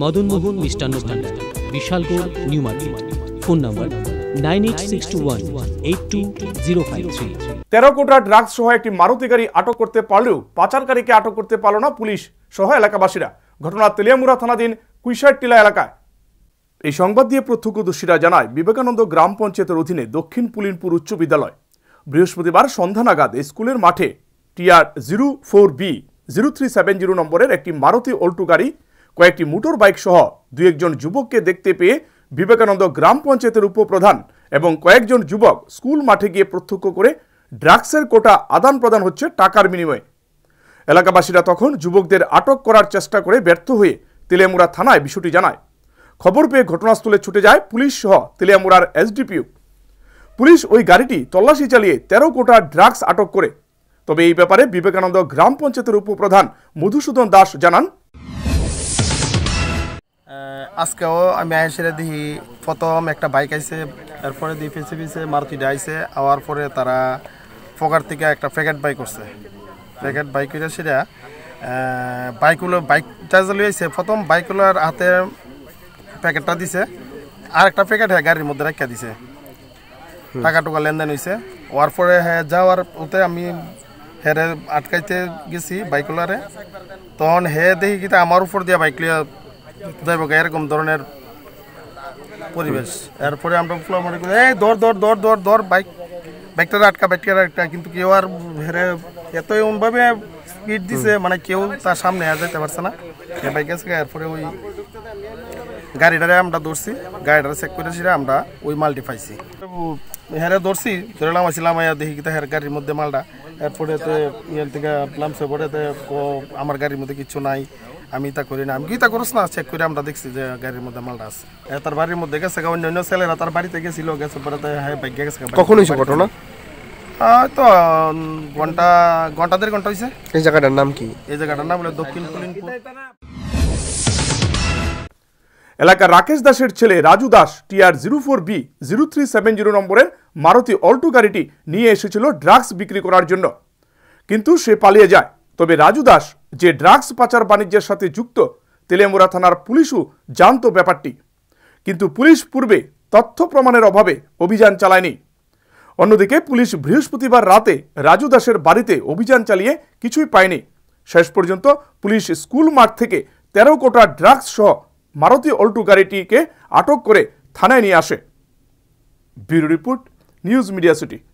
মদনমোহন মিষ্টান্ন ভাণ্ডার Bishalgarh new market phone number nine eight six two one eight two zero five three তেরো কোটা drugs সহ একটি মারুতি গাড়ি আটক করতে পারলেও পাচারকারীকে আটক করতে পারল না পুলিশ সহ এলাকাবাসীরা ঘটনা তেলিয়ামুরা থানাধীন কুইশার টিলা এলাকায় এই সংবাদ দিয়ে প্রত্যক্ষদর্শীরা জানায় বিবেকানন্দ গ্রাম পঞ্চায়েতের অধীনে দক্ষিণ পুলিনপুর উচ্চ বিদ্যালয় বৃহস্পতিবার সন্ধ্যা নাগাদ স্কুলের মাঠে TR zero four B zero three seven zero নম্বরের একটি মারুতি অল্টু গাড়ি কয়েকটি মোটর বাইক সহ দু একজন যুবককে দেখতে পেয়ে বিবেকানন্দ গ্রাম পঞ্চায়েতের উপপ্রধান এবং কয়েকজন যুবক স্কুল মাঠে গিয়ে প্রত্যক্ষ করে ড্রাগসের কোটা আদান প্রদান হচ্ছে টাকার বিনিময়ে এলাকাবাসীরা তখন যুবকদের আটক করার চেষ্টা করে ব্যর্থ হয়ে তেলিয়ামুড়া থানায় বিষয়টি জানায় খবর পেয়ে ঘটনাস্থলে ছুটে যায় পুলিশ সহ তেলিয়ামুড়ার এসডিপিও পুলিশ ওই গাড়িটি তল্লাশি চালিয়ে তেরো কোটা ড্রাগস আটক করে তবে এই ব্যাপারে বিবেকানন্দ গ্রাম পঞ্চায়েতের উপপ্রধান মধুসূদন দাস জানান আজকেও আমি আইসে দিই প্রথম একটা বাইক আইছে এরপরে দিয়ে ফেসে ফেসে মারুতি আইসে আওয়ার পরে তারা ফোকার থেকে একটা প্যাকেট বাইক করছে প্যাকেট বাইক করে সেটা বাইকগুলো বাইক যে লিয়েছে প্রথম বাইকগুলোর হাতে প্যাকেটটা দিছে আর একটা প্যাকেট হ্যাঁ গাড়ির মধ্যে রাখিয়া দিছে টাকা টুকা লেনদেন হয়েছে ওয়ার পরে হ্যাঁ যাওয়ার ওতে আমি হেরে আটকাইতে গেছি বাইকগুলারে তখন হে দেখি কিন্তু আমার উপর দিয়া বাইক লিয়া এরকম ধরনের পরিবেশ এরপরে আমরা করি এই বাইক আটকা বাইকটা আটকা কিন্তু কেউ আর হেরে এত এমনভাবে স্পিড দিছে মানে কেউ তার সামনে আর যেতে পারছে না বাইক আছে এরপরে ওই গাড়িটারে আমরা ধরছি গাড়িটারে চেক করে আমরা ওই মালটি পাইছি হেরে ধরছি ধরে নামাইছিলাম দেখি কিন্তু হের গাড়ির মধ্যে মালটা এরপরে তো ইয়ে থেকে নামছে পরে আমার গাড়ির মধ্যে কিছু নাই আমি তা করি না আমি কি তা করস না চেক করে আমরা দেখছি যে গাড়ির মধ্যে মালটা আছে তার বাড়ির মধ্যে গেছে অন্য অন্য ছেলেরা তার বাড়িতে গেছিল গেছে পরে হ্যাঁ ভাগ্যে গেছে কখন হয়েছে ঘটনা তো ঘন্টা ঘন্টা দেড় ঘন্টা হয়েছে এই জায়গাটার নাম কি এই জায়গাটার নাম হলো দক্ষিণ পুলিনপুর এলাকার রাকেশ দাসের ছেলে Raju Das TR zero four B zero three seven zero নম্বরের মারুতি অল্টো গাড়িটি নিয়ে এসেছিল ড্রাগস বিক্রি করার জন্য কিন্তু সে পালিয়ে যায় তবে রাজু দাস যে ড্রাগস পাচার বাণিজ্যের সাথে যুক্ত তেলেমুরা থানার পুলিশও জানত ব্যাপারটি কিন্তু পুলিশ পূর্বে তথ্য প্রমাণের অভাবে অভিযান চালায়নি অন্যদিকে পুলিশ বৃহস্পতিবার রাতে রাজু দাসের বাড়িতে অভিযান চালিয়ে কিছুই পায়নি শেষ পর্যন্ত পুলিশ স্কুল মাঠ থেকে তেরো কোটা ড্রাগস সহ মারুতি অল্টু গাড়িটিকে আটক করে থানায় নিয়ে আসে bureau report news media city